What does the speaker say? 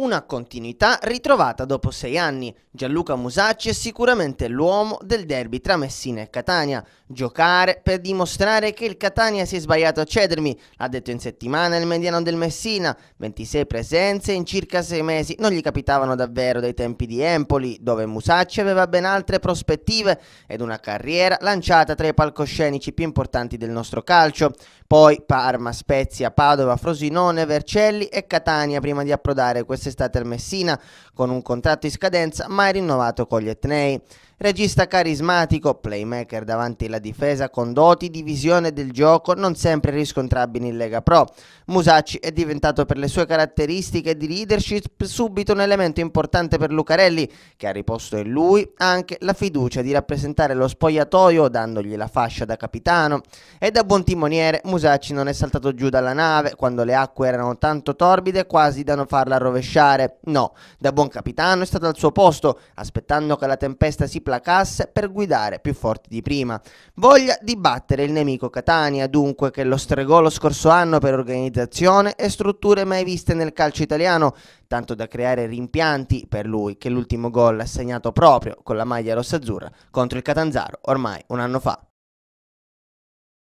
Una continuità ritrovata dopo sei anni. Gianluca Musacci è sicuramente l'uomo del derby tra Messina e Catania. Giocare per dimostrare che il Catania si è sbagliato a cedermi, ha detto in settimana il mediano del Messina. 26 presenze in circa sei mesi non gli capitavano davvero dai tempi di Empoli, dove Musacci aveva ben altre prospettive ed una carriera lanciata tra i palcoscenici più importanti del nostro calcio. Poi Parma, Spezia, Padova, Frosinone, Vercelli e Catania prima di approdare queste quest'estate al Messina con un contratto in scadenza mai rinnovato con gli Etnei. Regista carismatico, playmaker davanti alla difesa con doti di visione del gioco non sempre riscontrabili in Lega Pro, Musacci è diventato per le sue caratteristiche di leadership subito un elemento importante per Lucarelli, che ha riposto in lui anche la fiducia di rappresentare lo spogliatoio dandogli la fascia da capitano. E da buon timoniere Musacci non è saltato giù dalla nave quando le acque erano tanto torbide quasi da non farla rovesciare. No, da buon capitano è stato al suo posto, aspettando che la tempesta si placasse per guidare più forti di prima. Voglia di battere il nemico Catania, dunque, che lo stregò lo scorso anno per organizzazione e strutture mai viste nel calcio italiano, tanto da creare rimpianti per lui che l'ultimo gol ha segnato proprio con la maglia rossa-azzurra contro il Catanzaro ormai un anno fa.